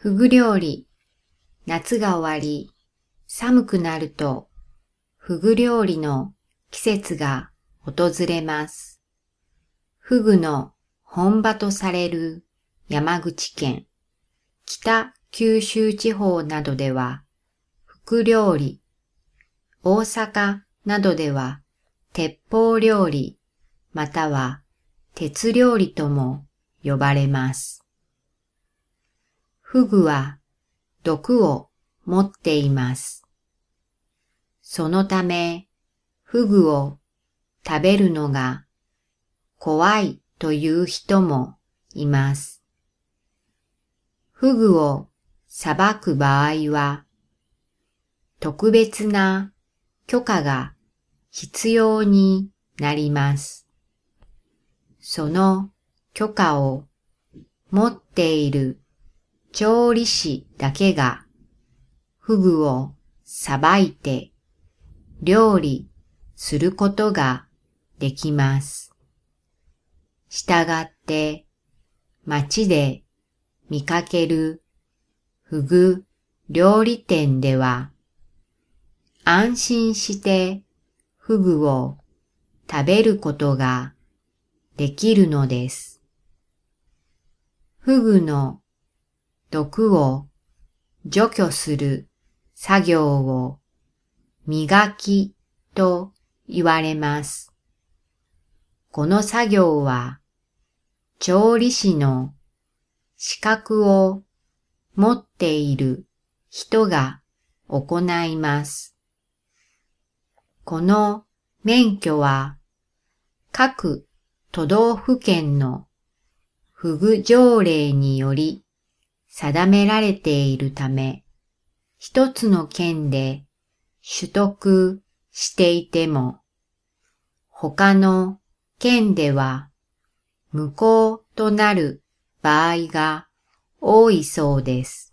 ふぐ料理。夏が終わり、寒くなると、ふぐ料理の季節が訪れます。ふぐの本場とされる山口県、北九州地方などでは、ふグ料理、大阪などでは、鉄砲料理、または鉄料理とも呼ばれます。フグは毒を持っています。そのため、フグを食べるのが怖いという人もいます。フグを裁く場合は、特別な許可が必要になります。その許可を持っている調理師だけが、フグをさばいて料理することができます。したがって街で見かけるフグ料理店では安心してフグを食べることができるのです。フグの毒を除去する作業を磨きと言われます。この作業は調理師の資格を持っている人が行います。この免許は各都道府県の不具条例により定められているため、一つの県で取得していても、他の県では無効となる場合が多いそうです。